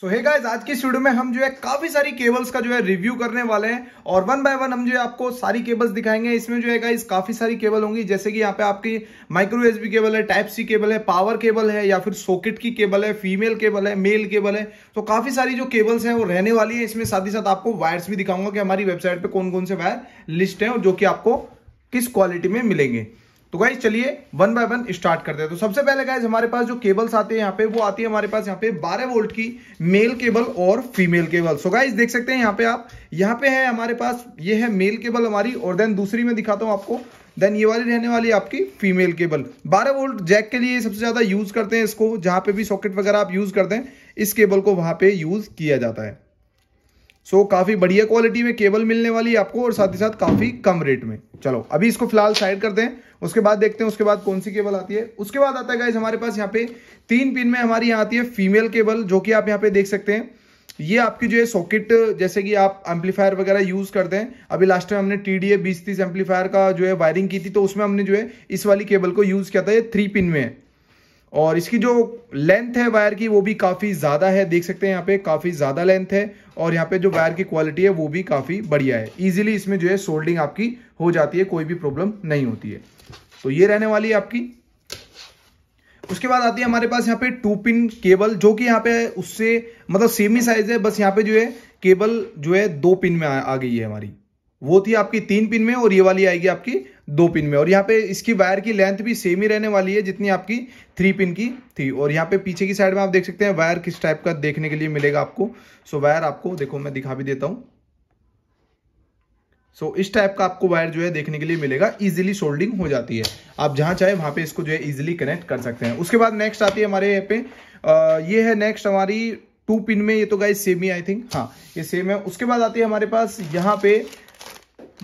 सो so, hey hey guys आज की studio में हम जो है काफी सारी केबल्स का जो है रिव्यू करने वाले हैं और वन बाय वन हम जो है आपको सारी केबल्स दिखाएंगे इसमें जो है गाइस काफी सारी केबल होंगी जैसे कि यहाँ पे आपकी माइक्रो एसबी केबल है टाइप सी केबल है पावर केबल है या फिर सॉकेट की केबल है फीमेल केबल है मेल केबल है तो काफी सारी जो केबल्स है वो रहने वाली है इसमें साथ ही साथ आपको वायर्स भी दिखाऊंगा कि हमारी वेबसाइट पर कौन कौन से वायर लिस्ट है जो कि आपको किस क्वालिटी में मिलेंगे तो गाइज चलिए वन बाय वन स्टार्ट करते हैं तो सबसे पहले गाइज हमारे पास जो केबल्स आते हैं यहाँ पे वो आती है हमारे पास यहाँ पे 12 वोल्ट की मेल केबल और फीमेल केबल सो गाइज देख सकते हैं यहाँ पे आप यहाँ पे है हमारे पास ये है मेल केबल हमारी और देन दूसरी में दिखाता हूँ आपको देन ये वाली रहने वाली आपकी फीमेल केबल बारह वोल्ट जैक के लिए सबसे ज़्यादा यूज़ करते हैं इसको जहाँ पे भी सॉकेट वगैरह आप यूज़ करते हैं इस केबल को वहां पर यूज़ किया जाता है सो so, काफ़ी बढ़िया क्वालिटी में केबल मिलने वाली है आपको और साथ ही साथ काफ़ी कम रेट में चलो अभी इसको फिलहाल साइड करते हैं उसके बाद देखते हैं उसके बाद कौन सी केबल आती है उसके बाद आता है गाइज हमारे पास यहाँ पे तीन पिन में हमारी यहाँ आती है फीमेल केबल जो कि आप यहाँ पे देख सकते हैं ये आपकी जो है सॉकेट जैसे कि आप एम्पलीफायर वगैरह यूज करते हैं अभी लास्ट टाइम हमने टी डी ए बीस तीस एम्पलीफायर का जो है वायरिंग की थी तो उसमें हमने जो है इस वाली केबल को यूज किया था ये थ्री पिन में है और इसकी जो लेंथ है वायर की वो भी काफ़ी ज़्यादा है देख सकते हैं यहाँ पे काफ़ी ज़्यादा लेंथ है और यहाँ पे जो वायर की क्वालिटी है वो भी काफ़ी बढ़िया है इजीली इसमें जो है सोल्डिंग आपकी हो जाती है कोई भी प्रॉब्लम नहीं होती है तो ये रहने वाली है आपकी उसके बाद आती है हमारे पास यहाँ पे टू पिन केबल जो कि यहाँ पे उससे मतलब सेम ही साइज है बस यहाँ पे जो है केबल जो है दो पिन में आ, आ गई है हमारी वो थी आपकी तीन पिन में और ये वाली आएगी आपकी दो पिन में और यहाँ पे इसकी वायर की लेंथ भी सेम ही रहने वाली है जितनी आपकी थ्री पिन की थी और यहाँ पे पीछे की साइड में आप देख सकते हैं वायर किस टाइप का देखने के लिए मिलेगा आपको सो वायर आपको देखो मैं दिखा भी देता हूँ सो so, इस टाइप का आपको वायर जो है देखने के लिए मिलेगा इजीली सोल्डिंग हो जाती है आप जहां चाहे वहां पे इसको जो है इजीली कनेक्ट कर सकते हैं उसके बाद नेक्स्ट आती है हमारे यहाँ पे ये है नेक्स्ट हमारी टू पिन में ये तो गाइज सेम ही आई थिंक हाँ ये सेम है उसके बाद आती है हमारे पास यहाँ पे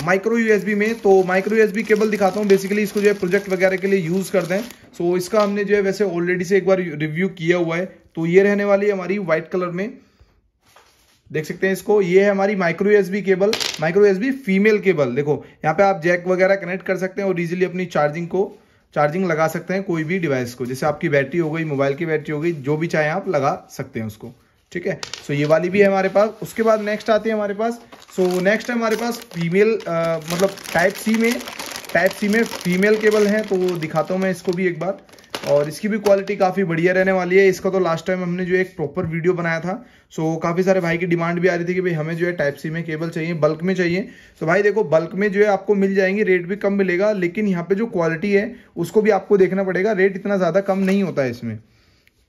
माइक्रो यूएसबी में तो माइक्रो यूएसबी केबल दिखाता हूँ बेसिकली इसको जो है प्रोजेक्ट वगैरह के लिए यूज़ करते हैं सो इसका हमने जो है वैसे ऑलरेडी से एक बार रिव्यू किया हुआ है तो ये रहने वाली है हमारी वाइट कलर में देख सकते हैं इसको ये है हमारी micro USB cable micro USB female cable देखो यहाँ पे आप जैक वगैरह कनेक्ट कर सकते हैं और इजीली अपनी चार्जिंग को चार्जिंग लगा सकते हैं कोई भी डिवाइस को जैसे आपकी बैटरी हो गई मोबाइल की बैटरी हो गई जो भी चाहे आप लगा सकते हैं उसको ठीक है सो ये वाली भी है हमारे पास उसके बाद नेक्स्ट आती है हमारे पास सो नेक्स्ट है हमारे पास फीमेल मतलब टाइप सी में टाइप सी में फीमेल केबल है तो दिखाता हूँ मैं इसको भी एक बार और इसकी भी क्वालिटी काफ़ी बढ़िया रहने वाली है इसका तो लास्ट टाइम हमने जो एक प्रॉपर वीडियो बनाया था सो काफ़ी सारे भाई की डिमांड भी आ रही थी कि भाई हमें जो है टाइप सी में केबल चाहिए बल्क में चाहिए तो भाई देखो बल्क में जो है आपको मिल जाएंगी रेट भी कम मिलेगा लेकिन यहाँ पे जो क्वालिटी है उसको भी आपको देखना पड़ेगा रेट इतना ज़्यादा कम नहीं होता है इसमें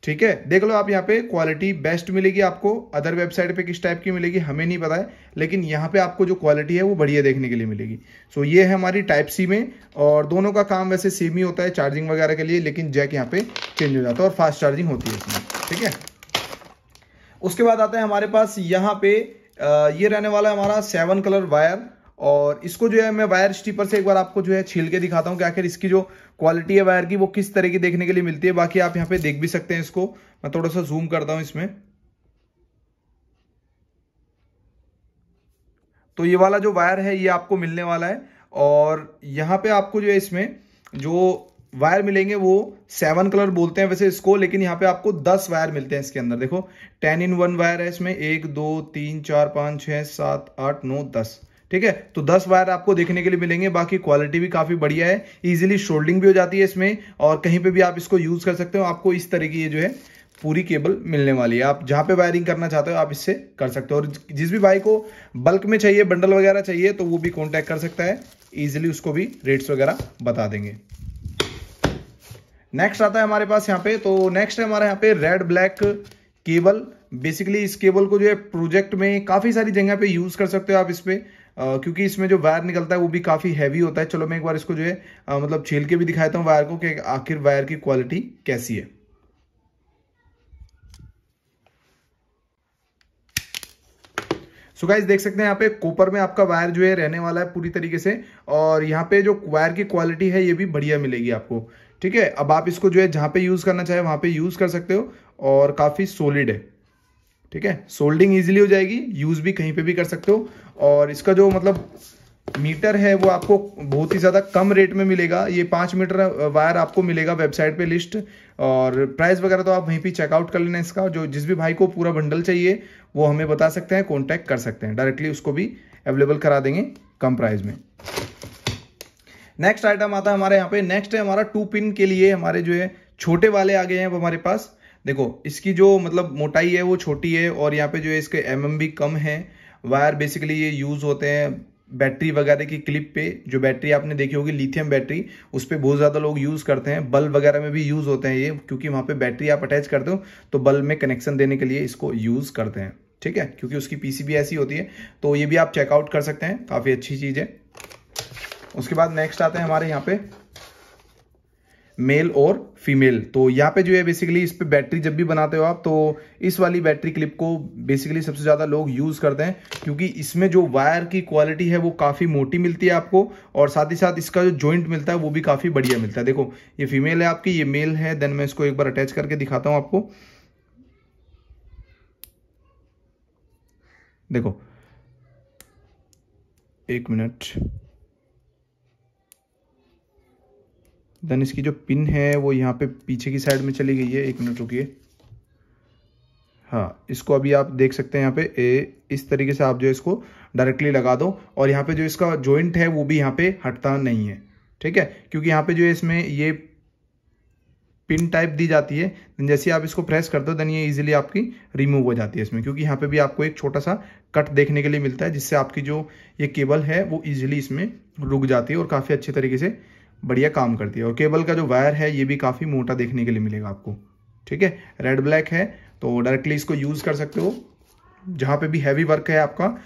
ठीक है देख लो आप यहाँ पे क्वालिटी बेस्ट मिलेगी आपको अदर वेबसाइट पे किस टाइप की मिलेगी हमें नहीं पता है लेकिन यहाँ पे आपको जो क्वालिटी है वो बढ़िया देखने के लिए मिलेगी सो so, ये है हमारी टाइप सी में और दोनों का काम वैसे सेम ही होता है चार्जिंग वगैरह के लिए लेकिन जैक यहाँ पे चेंज हो जाता है और फास्ट चार्जिंग होती है इसमें ठीक है उसके बाद आता है हमारे पास यहाँ पे ये रहने वाला है हमारा सेवन कलर वायर और इसको जो है मैं वायर स्टीपर से एक बार आपको जो है छील के दिखाता हूँ कि आखिर इसकी जो क्वालिटी है वायर की वो किस तरह की देखने के लिए मिलती है बाकी आप यहाँ पे देख भी सकते हैं इसको मैं थोड़ा सा जूम करता हूँ इसमें तो ये वाला जो वायर है ये आपको मिलने वाला है और यहाँ पे आपको जो है इसमें जो वायर मिलेंगे वो सेवन कलर बोलते हैं वैसे इसको लेकिन यहाँ पे आपको दस वायर मिलते हैं इसके अंदर देखो टेन इन वन वायर है इसमें एक दो तीन चार पाँच छः सात आठ नौ दस ठीक है तो दस वायर आपको देखने के लिए मिलेंगे बाकी क्वालिटी भी काफी बढ़िया है इजिली शोल्डिंग भी हो जाती है इसमें और कहीं पे भी आप इसको यूज कर सकते हो आपको इस तरह की ये जो है पूरी केबल मिलने वाली है आप जहां पे वायरिंग करना चाहते हो आप इससे कर सकते हो और जिस भी भाई को बल्क में चाहिए बंडल वगैरह चाहिए तो वो भी कॉन्टैक्ट कर सकता है ईजिली उसको भी रेट्स वगैरह बता देंगे नेक्स्ट आता है हमारे पास यहाँ पे तो नेक्स्ट है हमारे यहाँ पे रेड ब्लैक केबल बेसिकली इस केबल को जो है प्रोजेक्ट में काफ़ी सारी जगह पे यूज़ कर सकते हो आप इस पर क्योंकि इसमें जो वायर निकलता है वो भी काफ़ी हैवी होता है चलो मैं एक बार इसको जो है मतलब छील के भी दिखाता हूँ वायर को कि आखिर वायर की क्वालिटी कैसी है सो so गाइज देख सकते हैं यहाँ पे कोपर में आपका वायर जो है रहने वाला है पूरी तरीके से और यहाँ पे जो वायर की क्वालिटी है ये भी बढ़िया मिलेगी आपको ठीक है अब आप इसको जो है जहाँ पे यूज़ करना चाहे वहाँ पे यूज़ कर सकते हो और काफ़ी सॉलिड है ठीक है सोल्डिंग इजीली हो जाएगी यूज़ भी कहीं पे भी कर सकते हो और इसका जो मतलब मीटर है वो आपको बहुत ही ज़्यादा कम रेट में मिलेगा ये पाँच मीटर वायर आपको मिलेगा वेबसाइट पे लिस्ट और प्राइस वगैरह तो आप वहीं पे चेकआउट कर लेना इसका जो जिस भी भाई को पूरा बंडल चाहिए वो हमें बता सकते हैं कॉन्टैक्ट कर सकते हैं डायरेक्टली उसको भी अवेलेबल करा देंगे कम प्राइस में नेक्स्ट आइटम आता है हमारे यहाँ पे नेक्स्ट है हमारा टू पिन के लिए हमारे जो है छोटे वाले आ गए हैं वो हमारे पास देखो इसकी जो मतलब मोटाई है वो छोटी है और यहाँ पे जो है इसके एम भी कम है वायर बेसिकली ये यूज़ होते हैं बैटरी वगैरह की क्लिप पे जो बैटरी आपने देखी होगी लिथियम बैटरी उस पर बहुत ज़्यादा लोग यूज़ करते हैं बल्ब वगैरह में भी यूज़ होते हैं ये क्योंकि वहाँ पे बैटरी आप अटैच करते हो तो बल्ब में कनेक्शन देने के लिए इसको यूज़ करते हैं ठीक है क्योंकि उसकी पीसीबी ऐसी होती है तो ये भी आप चेकआउट कर सकते हैं काफ़ी अच्छी चीज़ है उसके बाद नेक्स्ट आते हैं हमारे यहाँ पे मेल और फीमेल तो यहाँ पे जो है बेसिकली इस पर बैटरी जब भी बनाते हो आप तो इस वाली बैटरी क्लिप को बेसिकली सबसे ज़्यादा लोग यूज़ करते हैं क्योंकि इसमें जो वायर की क्वालिटी है वो काफ़ी मोटी मिलती है आपको और साथ ही साथ इसका जो जॉइंट मिलता है वो भी काफ़ी बढ़िया मिलता है देखो ये फीमेल है आपकी ये मेल है देन मैं इसको एक बार अटैच करके दिखाता हूँ आपको देखो एक मिनट देन इसकी जो पिन है वो यहाँ पे पीछे की साइड में चली गई है एक मिनट रुकिए हाँ इसको अभी आप देख सकते हैं यहाँ पे ए, इस तरीके से आप जो इसको डायरेक्टली लगा दो और यहाँ पे जो इसका जॉइंट है वो भी यहाँ पे हटता नहीं है ठीक है क्योंकि यहाँ पे जो इसमें ये पिन टाइप दी जाती है देन जैसे आप इसको प्रेस कर दो देन ये इजिली आपकी रिमूव हो जाती है इसमें क्योंकि यहाँ पे भी आपको एक छोटा सा कट देखने के लिए मिलता है जिससे आपकी जो ये केबल है वो ईजिली इसमें रुक जाती है और काफ़ी अच्छे तरीके से बढ़िया काम करती है और केबल का जो वायर है ये भी काफ़ी मोटा देखने के लिए मिलेगा आपको ठीक है रेड ब्लैक है तो डायरेक्टली इसको यूज़ कर सकते हो जहाँ पे भी हैवी वर्क है आपका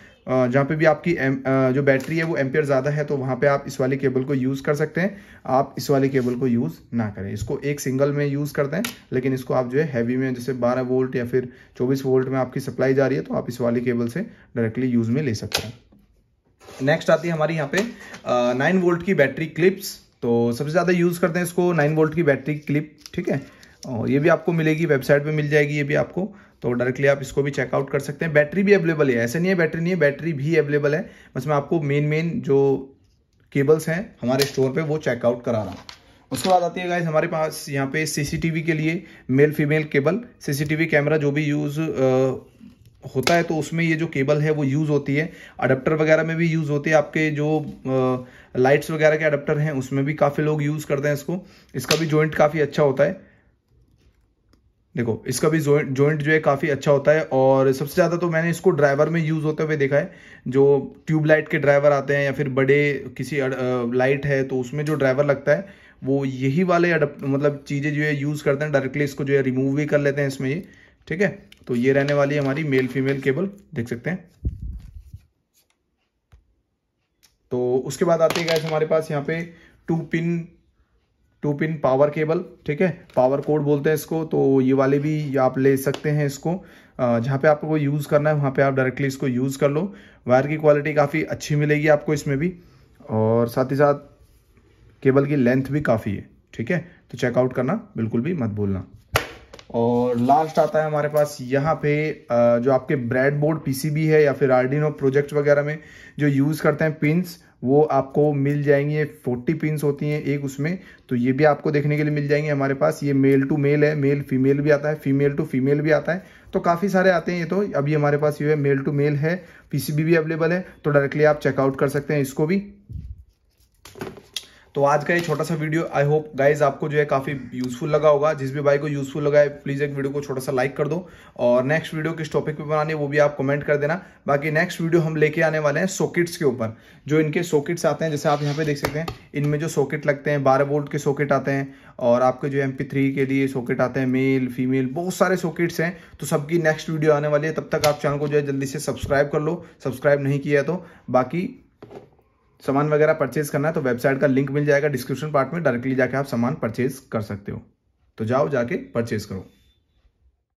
जहाँ पे भी आपकी एम, जो बैटरी है वो एम्पेयर ज़्यादा है तो वहाँ पे आप इस वाले केबल को यूज़ कर सकते हैं आप इस वाले केबल को यूज़ ना करें इसको एक सिंगल में यूज़ करते हैं लेकिन इसको आप जो है हैवी में जैसे 12 वोल्ट या फिर 24 वोल्ट में आपकी सप्लाई जा रही है तो आप इस वाले केबल से डायरेक्टली यूज़ में ले सकते हैं नेक्स्ट आती है हमारी यहाँ पे नाइन वोल्ट की बैटरी क्लिप्स तो सबसे ज़्यादा यूज़ करते हैं इसको नाइन वोल्ट की बैटरी क्लिप ठीक है और ये भी आपको मिलेगी वेबसाइट पे मिल जाएगी ये भी आपको तो डायरेक्टली आप इसको भी चेकआउट कर सकते हैं बैटरी भी अवेलेबल है ऐसे नहीं है बैटरी नहीं है बैटरी भी अवेलेबल है बस मैं आपको मेन मेन जो केबल्स हैं हमारे स्टोर पर वो चेकआउट करा रहा हूँ उसके बाद आती है गाइज हमारे पास यहाँ पे सीसीटीवी के लिए male female cable CCTV camera जो भी यूज़ होता है तो उसमें ये जो केबल है वो यूज़ होती है अडप्टर वगैरह में भी यूज़ होती है आपके जो लाइट्स वगैरह के अडप्टर हैं उसमें भी काफ़ी लोग यूज़ करते हैं इसको इसका भी जॉइंट काफ़ी अच्छा होता है देखो इसका भी जॉइंट जो है काफ़ी अच्छा होता है और सबसे ज़्यादा तो मैंने इसको ड्राइवर में यूज़ होते हुए देखा है जो ट्यूबलाइट के ड्राइवर आते हैं या फिर बड़े किसी लाइट है तो उसमें जो ड्राइवर लगता है वो यही वाले मतलब चीज़ें जो है यूज़ करते हैं डायरेक्टली इसको जो है रिमूव भी कर लेते हैं इसमें ये ठीक है तो ये रहने वाली है हमारी मेल फीमेल केबल देख सकते हैं तो उसके बाद आती है गैस हमारे पास यहाँ पे two pin two pin power cable ठीक है पावर कोड बोलते हैं इसको तो ये वाले भी आप ले सकते हैं इसको जहाँ पे आपको यूज़ करना है वहाँ पे आप डायरेक्टली इसको यूज़ कर लो वायर की क्वालिटी काफ़ी अच्छी मिलेगी आपको इसमें भी और साथ ही साथ केबल की लेंथ भी काफ़ी है ठीक है तो चेकआउट करना बिल्कुल भी मत भूलना और लास्ट आता है हमारे पास यहाँ पे जो आपके ब्रेड बोर्ड पी है या फिर आर्डिनो प्रोजेक्ट वगैरह में जो यूज़ करते हैं पिंस वो आपको मिल जाएंगी ये फोर्टी पिंस होती हैं एक उसमें तो ये भी आपको देखने के लिए मिल जाएंगे हमारे पास ये मेल टू मेल है मेल फीमेल भी आता है फीमेल टू फीमेल भी आता है तो काफ़ी सारे आते हैं ये तो अभी हमारे पास ये है मेल टू मेल है पीसीबी भी अवेलेबल है तो डायरेक्टली आप चेकआउट कर सकते हैं इसको भी तो आज का ये छोटा सा वीडियो आई होप गाइज आपको जो है काफ़ी यूजफुल लगा होगा जिस भी भाई को यूजफुल लगा है प्लीज़ एक वीडियो को छोटा सा लाइक कर दो और नेक्स्ट वीडियो किस टॉपिक पे बनानी है वो भी आप कमेंट कर देना बाकी नेक्स्ट वीडियो हम लेके आने वाले हैं सॉकेट्स के ऊपर जो इनके सॉकेट्स आते हैं जैसे आप यहाँ पे देख सकते हैं इनमें जो सॉकेट लगते हैं बारह वोल्ट के सॉकेट आते हैं और आपके जो एम के लिए सॉकेट आते हैं मेल फीमेल बहुत सारे सॉकेट्स हैं तो सबकी नेक्स्ट वीडियो आने वाली है तब तक आप चैनल को जो है जल्दी से सब्सक्राइब कर लो सब्सक्राइब नहीं किया तो बाकी सामान वगैरह परचेज करना है तो वेबसाइट का लिंक मिल जाएगा डिस्क्रिप्शन पार्ट में डायरेक्टली जाके आप सामान परचेज कर सकते हो तो जाओ जाके परचेज करो